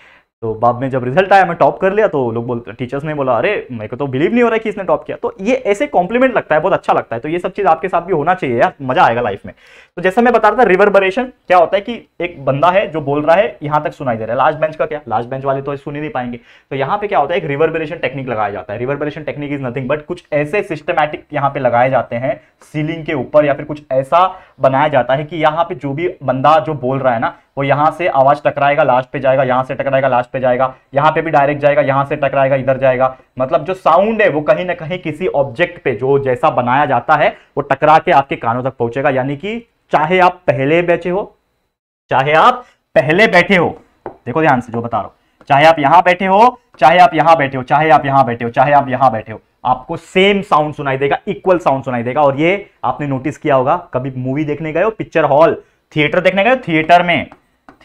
तो बाद में जब रिजल्ट आया मैं टॉप कर लिया तो लोग बोलते टीचर्स ने बोला अरे मेरे को तो बिलीव नहीं हो रहा है कि इसने टॉप किया तो ये ऐसे कॉम्प्लीमेंट लगता है बहुत अच्छा लगता है तो ये सब चीज़ आपके साथ भी होना चाहिए यार मजा आएगा लाइफ में तो जैसे मैं बता रहा था रिवर्बरेशन क्या होता है कि एक बंदा है जो बोल रहा है यहाँ तक सुनाई दे रहा है लास्ट बेंच का क्या लास्ट बेंच वाले तो सुन ही नहीं पाएंगे तो यहाँ पे क्या होता है एक रिवर्बरेशन टेक्निक लगाया जाता है reverberation technique is nothing but कुछ ऐसे सिस्टमैटिक यहाँ पे लगाए जाते हैं सीलिंग के ऊपर या फिर कुछ ऐसा बनाया जाता है कि यहाँ पे जो भी बंदा जो बोल रहा है ना वो यहां से आवाज टकराएगा लास्ट पे जाएगा यहां से टकराएगा लास्ट पे जाएगा यहां पे भी डायरेक्ट जाएगा यहां से टकराएगा इधर जाएगा मतलब जो साउंड है वो कहीं ना कहीं किसी ऑब्जेक्ट पे जो जैसा बनाया जाता है वो टकरा के आपके कानों तक पहुंचेगा यानी कि चाहे आप पहले बैठे हो चाहे आप पहले बैठे हो देखो ध्यान से जो बता रहा हूं चाहे आप यहां बैठे हो चाहे आप यहां बैठे हो चाहे आप यहां बैठे हो चाहे आप यहां बैठे हो आपको सेम साउंड सुनाई देगा इक्वल साउंड सुनाई देगा और ये आपने नोटिस किया होगा कभी मूवी देखने गए हो पिक्चर हॉल थिएटर देखने गए हो थिएटर में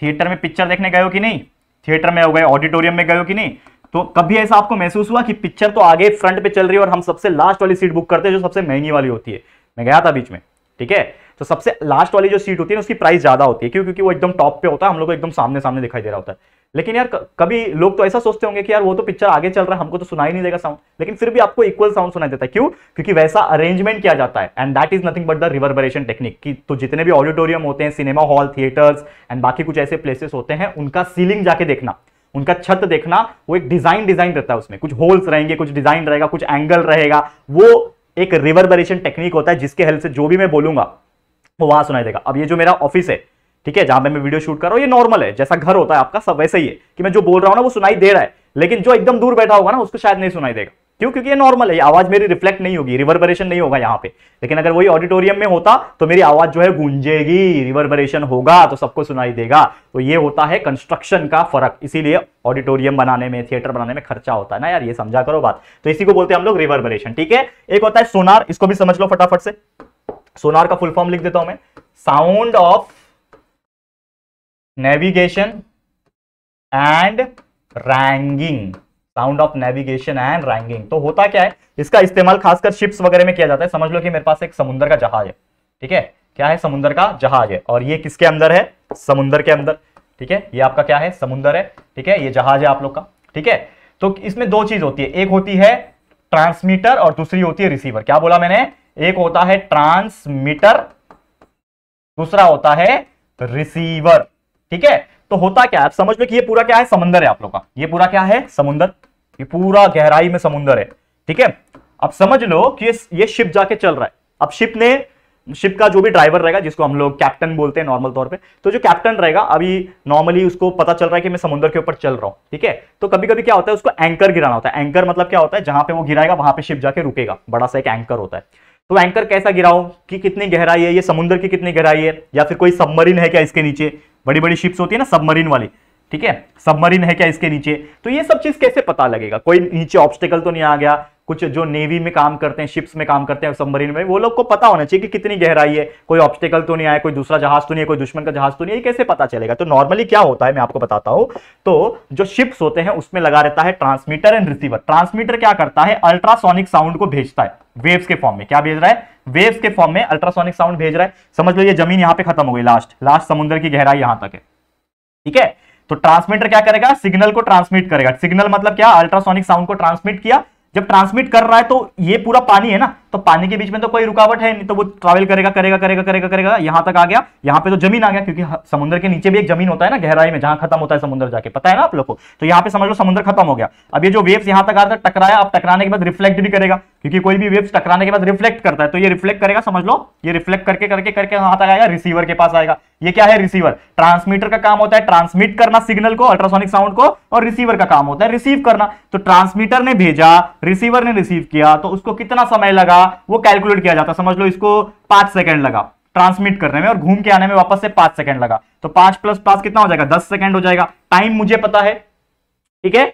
थिएटर में पिक्चर देखने गए हो कि नहीं थिएटर में हो गए ऑडिटोरियम में गए हो कि नहीं तो कभी ऐसा आपको महसूस हुआ कि पिक्चर तो आगे फ्रंट पे चल रही है और हम सबसे लास्ट वाली सीट बुक करते हैं जो सबसे महंगी वाली होती है मैं गया था बीच में ठीक है तो सबसे लास्ट वाली जो सीट होती है उसकी प्राइस ज्यादा होती है क्यों क्योंकि वो एकदम टॉप पे होता है हम लोग को एकदम सामने सामने दिखाई दे रहा होता है लेकिन यार कभी लोग तो ऐसा सोचते होंगे कि यार वो तो पिक्चर आगे चल रहा है हमको तो सुनाई नहीं देगा साउंड लेकिन फिर भी आपको इक्वल साउंड सुनाई देता है क्यों क्योंकि वैसा अरेंजमेंट किया जाता है and that is nothing but the reverberation technique कि तो जितने भी ऑडिटोरियम होते हैं सिनेमा हॉल थिएटर्स एंड बाकी कुछ ऐसे प्लेसेस होते हैं उनका सीलिंग जाके देखना उनका छत देखना वो एक डिजाइन डिजाइन रहता है उसमें कुछ होल्स रहेंगे कुछ डिजाइन रहेगा कुछ एंगल रहेगा वो एक रिवर्बरेशन टेक्निक होता है जिसके हेल्प से जो भी मैं बोलूंगा वो वहां सुनाई देगा अब ये जो मेरा ऑफिस है ठीक है जहां पे मैं वीडियो शूट कर रहा हूँ ये नॉर्मल है जैसा घर होता है आपका सब वैसे ही है कि मैं जो बोल रहा हूँ ना वो सुनाई दे रहा है लेकिन जो एकदम दूर बैठा होगा ना उसको शायद नहीं सुनाई देगा क्यों क्योंकि ये नॉर्मल है आवाज मेरी रिफ्लेक्ट नहीं होगी रिवर्बरेशन नहीं होगा यहाँ पे लेकिन अगर वही ऑडिटोरियम में होता तो मेरी आवाज जो है गूंजेगी रिवर्बरेशन होगा तो सबको सुनाई देगा तो ये होता है कंस्ट्रक्शन का फर्क इसीलिए ऑडिटोरियम बनाने में थिएटर बनाने में खर्चा होता है ना यार ये समझा करो बात तो इसी को बोलते हैं हम लोग रिवर्बरेशन ठीक है एक होता है सोनार इसको भी समझ लो फटाफट से सोनार का फुल फॉर्म लिख देता हूं मैं sound of navigation and ranging sound of navigation and ranging तो होता क्या है इसका इस्तेमाल खासकर शिप्स वगैरह में किया जाता है समझ लो कि मेरे पास एक समुद्र का जहाज है ठीक है क्या है समुद्र का जहाज है और ये किसके अंदर है समुद्र के अंदर ठीक है ये आपका क्या है समुद्र है ठीक है ये जहाज है आप लोग का ठीक है तो इसमें दो चीज होती है एक होती है ट्रांसमीटर और दूसरी होती है रिसीवर क्या बोला मैंने एक होता है ट्रांसमीटर दूसरा होता है रिसीवर ठीक है तो होता क्या है समझ लो कि ये पूरा क्या है समुंदर है आप लोग का ये पूरा क्या है समुंदर ये पूरा गहराई में समुंदर है ठीक है अब समझ लो कि ये, शिप जाके चल रहा है अब शिप ने शिप का जो भी ड्राइवर रहेगा जिसको हम लोग कैप्टन बोलते हैं नॉर्मल तौर पे तो जो कैप्टन रहेगा अभी नॉर्मली उसको पता चल रहा है कि मैं समुद्र के ऊपर चल रहा हूं ठीक है तो कभी कभी क्या होता है उसको एंकर गिराना होता है एंकर मतलब क्या होता है जहां पे वो गिराएगा वहां पे शिप जाके रुकेगा बड़ा सा एक एंकर होता है तो एंकर कैसा गिराओ कि कितनी गहराई है ये समुद्र की कितनी गहराई है या फिर कोई सबमरीन है क्या इसके नीचे बड़ी बड़ी शिप्स होती है ना सबमरीन वाली ठीक है सबमरीन है क्या इसके नीचे तो ये सब चीज कैसे पता लगेगा कोई नीचे ऑब्स्टिकल तो नहीं आ गया कुछ जो नेवी में काम करते हैं शिप्स में काम करते हैं सबमरीन में वो लोग को पता होना चाहिए कि कितनी गहराई है कोई ऑब्स्टिकल तो नहीं आया कोई दूसरा जहाज तो नहीं है कोई दुश्मन का जहाज तो नहीं है कैसे पता चलेगा तो नॉर्मली क्या होता है मैं आपको बताता हूं तो जो शिप्स होते हैं उसमें लगा रहता है ट्रांसमीटर एंड रिसीवर ट्रांसमीटर क्या करता है अल्ट्रासोनिक साउंड को भेजता है वेव्स के फॉर्म में क्या भेज रहा है वेव्स के फॉर्म में अल्ट्रासोनिक साउंड भेज रहा है समझ लो ये जमीन यहां पर खत्म हो गई लास्ट लास्ट समुद्र की गहराई यहां तक है ठीक है तो ट्रांसमीटर क्या करेगा सिग्नल को ट्रांसमिट करेगा सिग्नल मतलब क्या अल्ट्रासोनिक साउंड को ट्रांसमिट किया जब ट्रांसमिट कर रहा है तो ये पूरा पानी है ना तो पानी के बीच में तो कोई रुकावट है नहीं तो वो ट्रैवल करेगा करेगा करेगा करेगा करेगा यहां तक आ गया यहां पे तो जमीन आ गया क्योंकि समुद्र के नीचे भी एक जमीन होता है ना गहराई में जहां खत्म होता है समुद्र जाके पता है ना आप लोग को तो यहां पे समझ लो समुद्र खत्म हो गया अब ये जो वेव्स यहां तक आता है तो टकराया अब टकराने के बाद रिफ्लेक्ट भी करेगा क्योंकि कोई भी वेव्स टकराने के बाद रिफ्लेक्ट करता है तो ये रिफ्लेक्ट करेगा समझ लो ये रिफ्लेक्ट करके करके करके यहां तक आएगा रिसीवर के पास आएगा ये क्या है रिसीवर ट्रांसमीटर का काम होता है ट्रांसमिट करना सिग्नल को अल्ट्रासोनिक साउंड को और रिसीवर का काम होता है रिसीव करना तो ट्रांसमीटर ने भेजा रिसीवर ने रिसीव किया तो उसको कितना समय लगा था वो कैलकुलेट किया जाता समझ लो इसको पांच सेकंड लगा ट्रांसमिट करने में और घूम के आने में वापस से पांच सेकंड लगा तो पांच प्लस पांच कितना हो जाएगा दस सेकंड हो जाएगा टाइम मुझे पता है ठीक है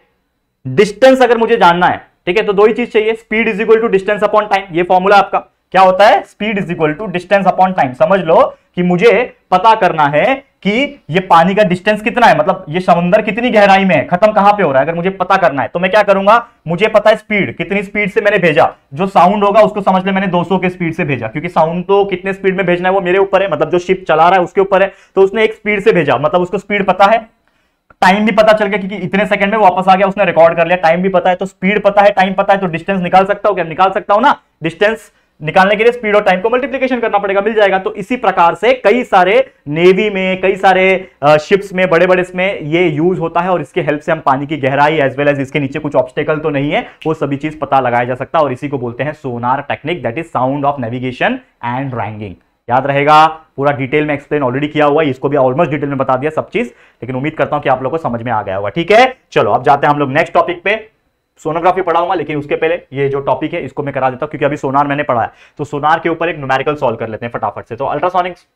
डिस्टेंस अगर मुझे जानना है ठीक है तो दो ही चीज चाहिए speed is equal to distance upon time ये फॉर्मूला आपका क्या होता है speed is equal to distance upon time समझ लो कि मुझे पता करना है कि ये पानी का डिस्टेंस कितना है मतलब ये समुद्र कितनी गहराई में है खत्म कहां पे हो रहा है अगर मुझे पता करना है तो मैं क्या करूंगा मुझे पता है स्पीड कितनी स्पीड से मैंने भेजा जो साउंड होगा उसको समझ ले मैंने 200 के स्पीड से भेजा क्योंकि साउंड तो कितने स्पीड में भेजना है वो मेरे ऊपर है मतलब जो शिप चला रहा है उसके ऊपर है तो उसने एक स्पीड से भेजा मतलब उसको स्पीड पता है टाइम भी पता चल गया क्योंकि इतने सेकंड में वापस आ गया उसने रिकॉर्ड कर लिया टाइम भी पता है तो स्पीड पता है टाइम पता है तो डिस्टेंस निकाल सकता हो क्या निकाल सकता हो ना डिस्टेंस निकालने के लिए स्पीड और टाइम को मल्टीप्लीकेशन करना पड़ेगा मिल जाएगा तो इसी प्रकार से कई सारे नेवी में कई सारे शिप्स में बड़े बड़े इसमें ये यूज होता है और इसके हेल्प से हम पानी की गहराई एज वेल एज इसके नीचे कुछ ऑब्स्टेकल तो नहीं है वो सभी चीज पता लगाया जा सकता है और इसी को बोलते हैं sonar technique that is sound of navigation and ranging याद रहेगा पूरा डिटेल में एक्सप्लेन ऑलरेडी किया हुआ है इसको भी ऑलमोस्ट डिटेल में बता दिया सब चीज लेकिन उम्मीद करता हूं कि आप लोग को समझ में आ गया होगा ठीक है चलो अब जाते हैं हम लोग नेक्स्ट टॉपिक पे सोनोग्राफी पढ़ाऊंगा लेकिन उसके पहले ये जो टॉपिक है इसको मैं करा देता हूँ क्योंकि अभी सोनार मैंने पढ़ा है तो सोनार के ऊपर एक न्यूमेरिकल सॉल्व कर लेते हैं फटाफट से तो ultrasonics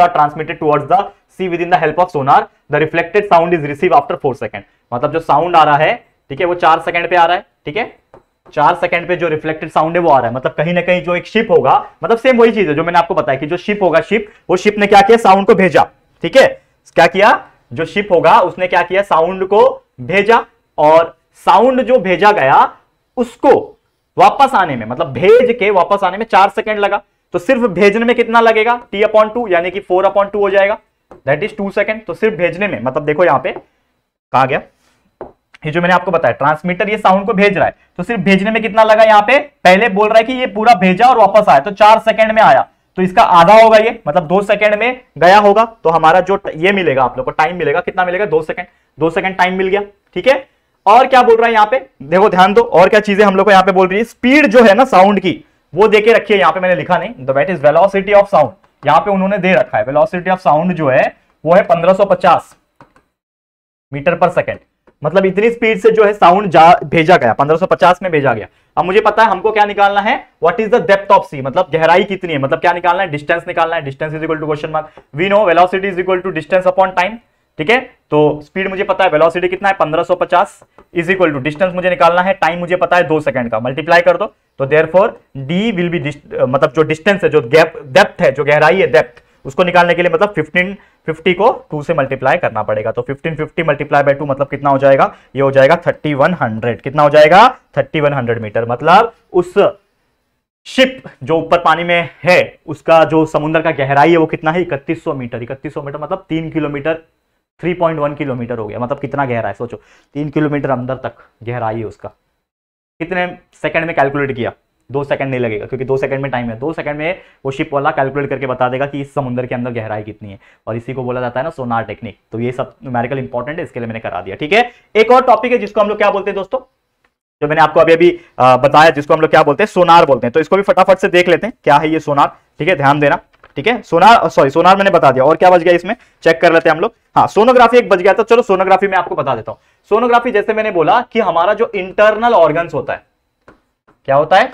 are transmitted towards the sea with in the help of sonar the reflected sound is receive after four second मतलब जो साउंड आ रहा है ठीक है वो चार सेकंड पे आ रहा है ठीक है चार सेकंड पे जो रिफ्लेक्टेड साउंड है वो आ रहा है मतलब कहीं ना कहीं जो एक शिप होगा मतलब सेम वही चीज है जो मैंने आपको बताया कि जो शिप होगा शिप वो शिप ने क्या किया साउंड को भेजा ठीक है क्या किया जो शिप होगा उसने क्या किया साउंड को भेजा और साउंड जो भेजा गया उसको वापस आने में मतलब भेज के वापस आने में चार सेकेंड लगा तो सिर्फ भेजने में कितना लगेगा टी अपॉन टू यानी कि फोर अपॉन टू हो जाएगा दैट इज टू सेकेंड तो सिर्फ भेजने में मतलब देखो यहां पे कहा गया ये जो मैंने आपको बताया ट्रांसमीटर ये साउंड को भेज रहा है तो सिर्फ भेजने में कितना लगा यहां पे पहले बोल रहा है कि ये पूरा भेजा और वापस आया तो चार सेकंड में आया तो इसका आधा होगा ये मतलब दो सेकंड में गया होगा तो हमारा जो ये मिलेगा आप लोग को टाइम मिलेगा कितना मिलेगा दो सेकंड दो सेकंड टाइम मिल गया ठीक है और क्या बोल रहा है यहाँ पे देखो ध्यान दो और क्या चीजें हम लोग को यहाँ पे बोल रही है स्पीड जो है ना साउंड की वो देके रखी है यहाँ पे मैंने लिखा नहीं that is velocity of sound यहाँ पे उन्होंने दे रखा है वेलोसिटी ऑफ साउंड जो है वो है 1550 मीटर पर सेकेंड मतलब इतनी स्पीड से जो है साउंड भेजा गया 1550 में भेजा गया अब मुझे पता है हमको क्या निकालना है what is the depth of sea मतलब गहराई कितनी है मतलब क्या निकालना है डिस्टेंस निकालना है distance is equal to question mark we know velocity is equal to distance upon time ठीक है तो स्पीड मुझे पता है वेलोसिटी कितना है 1550 इज इक्वल टू डिस्टेंस मुझे निकालना है टाइम मुझे पता है दो सेकंड का मल्टीप्लाई कर दो तो there four D will be मतलब जो डिस्टेंस है जो गैप डेप्थ है जो गहराई है डेप्थ उसको निकालने के लिए मतलब 1550 को 2 से मल्टीप्लाई करना पड़ेगा तो 1550 मल्टीप्लाई बाय 2 मतलब कितना हो जाएगा ये हो जाएगा 3100 कितना हो जाएगा 3100 मीटर मतलब उस शिप जो ऊपर पानी में है उसका जो समुद्र का गहराई है वो कितना है इकतीस मीटर इकतीस मीटर मतलब तीन किलोमीटर 3.1 किलोमीटर हो गया मतलब कितना गहरा है सोचो तीन किलोमीटर अंदर तक गहराई है उसका कितने सेकंड में कैलकुलेट किया दो सेकंड नहीं लगेगा क्योंकि दो सेकंड में टाइम है दो सेकंड में वो शिप वाला कैलकुलेट करके बता देगा कि इस समुद्र के अंदर गहराई कितनी है और इसी को बोला जाता है ना सोनार टेक्निक तो ये सब न्यूमेरिकल इंपॉर्टेंट है इसके लिए मैंने करा दिया ठीक है एक और टॉपिक है जिसको हम लोग क्या बोलते हैं दोस्तों जो मैंने आपको अभी अभी बताया जिसको हम लोग क्या बोलते हैं सोनार बोलते हैं तो इसको भी फटाफट से देख लेते हैं क्या है ये सोनार ठीक है ध्यान देना ठीक है सोनार सॉरी सोनार मैंने बता दिया और क्या बच गया इसमें चेक कर लेते हैं हम लोग हाँ सोनोग्राफी एक बच गया था चलो सोनोग्राफी में आपको बता देता हूँ सोनोग्राफी जैसे मैंने बोला कि हमारा जो इंटरनल ऑर्गन होता है क्या होता है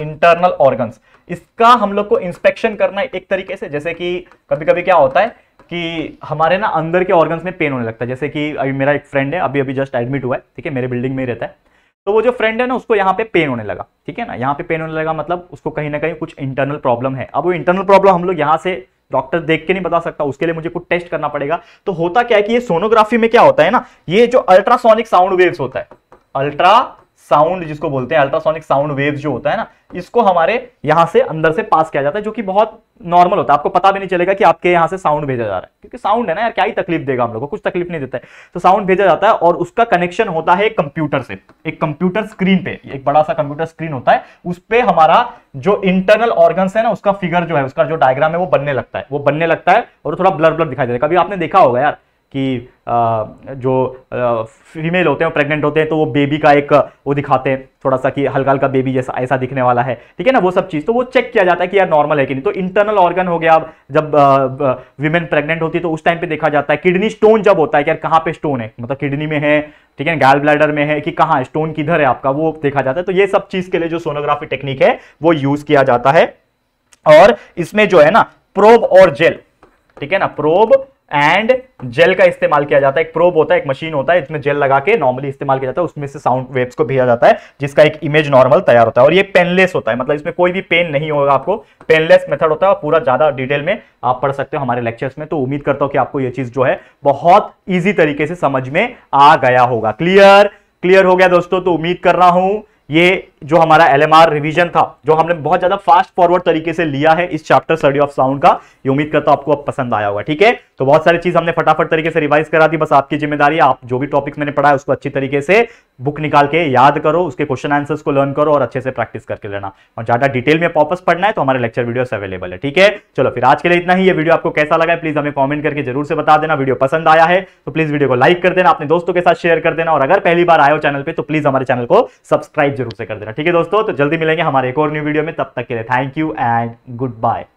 इंटरनल ऑर्गन इसका हम लोग को इंस्पेक्शन करना है एक तरीके से जैसे कि कभी कभी क्या होता है कि हमारे ना अंदर के ऑर्गन्स में पेन होने लगता है जैसे कि अभी मेरा एक फ्रेंड है अभी अभी जस्ट एडमिट हुआ है ठीक है मेरे बिल्डिंग में ही रहता है तो वो जो फ्रेंड है ना उसको यहाँ पे पेन होने लगा ठीक है ना यहाँ पे पेन होने लगा मतलब उसको कहीं ना कहीं कुछ इंटरनल प्रॉब्लम है अब वो इंटरनल प्रॉब्लम हम लोग यहाँ से डॉक्टर देख के नहीं बता सकता उसके लिए मुझे कुछ टेस्ट करना पड़ेगा तो होता क्या है कि ये सोनोग्राफी में क्या होता है ना ये जो अल्ट्रासोनिक साउंड वेव्स होता है अल्ट्रा साउंड जिसको बोलते हैं अल्ट्रासोनिक साउंड वेव्स जो होता है ना इसको हमारे यहाँ से अंदर से पास किया जाता है जो कि बहुत नॉर्मल होता है आपको पता भी नहीं चलेगा कि आपके यहाँ से साउंड भेजा जा रहा है क्योंकि साउंड है ना यार क्या ही तकलीफ देगा हम लोग को कुछ तकलीफ नहीं देता है तो साउंड भेजा जाता है और उसका कनेक्शन होता है कंप्यूटर से एक कंप्यूटर स्क्रीन पे एक बड़ा सा कंप्यूटर स्क्रीन होता है उस पर हमारा जो इंटरनल ऑर्गन है ना उसका फिगर जो है उसका जो डायग्राम है वो बनने लगता है वो बनने लगता है और थोड़ा ब्लर ब्लर दिखाई देता है कभी आपने देखा होगा यार कि जो फीमेल होते हैं प्रेग्नेंट होते हैं तो वो बेबी का एक वो दिखाते हैं थोड़ा सा कि हल्का हल्का बेबी जैसा ऐसा दिखने वाला है ठीक है ना वो सब चीज़ तो वो चेक किया जाता है कि यार नॉर्मल है कि नहीं तो इंटरनल ऑर्गन हो गया अब जब वीमेन प्रेग्नेंट होती है तो उस टाइम पे देखा जाता है किडनी स्टोन जब होता है कि यार कहाँ पर स्टोन है मतलब किडनी में है ठीक है गैल ब्लैडर में है कि कहाँ स्टोन किधर है आपका वो देखा जाता है तो ये सब चीज़ के लिए जो सोनोग्राफी टेक्निक है वो यूज़ किया जाता है और इसमें जो है ना प्रोब और जेल ठीक है ना प्रोब एंड जेल का इस्तेमाल किया जाता है एक प्रोब होता है एक मशीन होता है इसमें जेल लगा के नॉर्मली इस्तेमाल किया जाता है उसमें से साउंड वेव्स को भेजा जाता है जिसका एक इमेज नॉर्मल तैयार होता है और ये पेनलेस होता है मतलब इसमें कोई भी पेन नहीं होगा आपको पेनलेस मेथड होता है और पूरा ज्यादा डिटेल में आप पढ़ सकते हो हमारे लेक्चर्स में तो उम्मीद करता हूं कि आपको यह चीज जो है बहुत ईजी तरीके से समझ में आ गया होगा क्लियर क्लियर हो गया दोस्तों तो उम्मीद कर रहा हूं ये जो हमारा एल एम रिवीजन था जो हमने बहुत ज्यादा फास्ट फॉरवर्ड तरीके से लिया है इस चैप्टर स्टडी ऑफ साउंड का ये उम्मीद करता हूं आपको अब पसंद आया होगा ठीक है तो बहुत सारी चीज हमने फटाफट तरीके से रिवाइज करा दी बस आपकी जिम्मेदारी आप जो भी टॉपिक मैंने पढ़ा है उसको अच्छी तरीके से बुक निकाल के याद करो उसके क्वेश्चन आंसर्स को लर्न करो और अच्छे से प्रैक्टिस करके लेना और ज्यादा डिटेल में वापस पढ़ना है तो हमारे लेक्चर वीडियो अवेलेबल है ठीक है चलो फिर आज के लिए इतना ही ये वीडियो आपको कैसा लगा है प्लीज हमें कॉमेंट करके जरूर से बता देना वीडियो पसंद आया है तो प्लीज वीडियो को लाइक कर देना अपने दोस्तों के साथ शेयर कर देना और अगर पहली बार आयो चैनल पर तो प्लीज हमारे चैनल को सब्सक्राइब जरूर से कर देना ठीक है दोस्तों तो जल्दी मिलेंगे हमारे एक और न्यू वीडियो में तब तक के लिए thank you and good bye